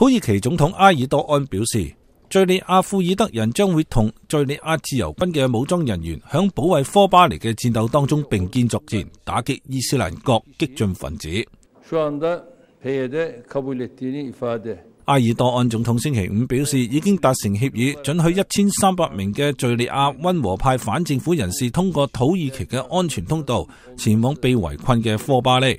土耳其总统埃尔多安表示，叙利亚库尔德人将会同叙利亚自由军嘅武装人员响保卫科巴尼嘅战斗当中并肩作战，打击伊斯兰国激进分子。埃尔多安总统星期五表示，已经达成协议，准许一千三百名嘅叙利亚温和派反政府人士通过土耳其嘅安全通道前往被围困嘅科巴尼。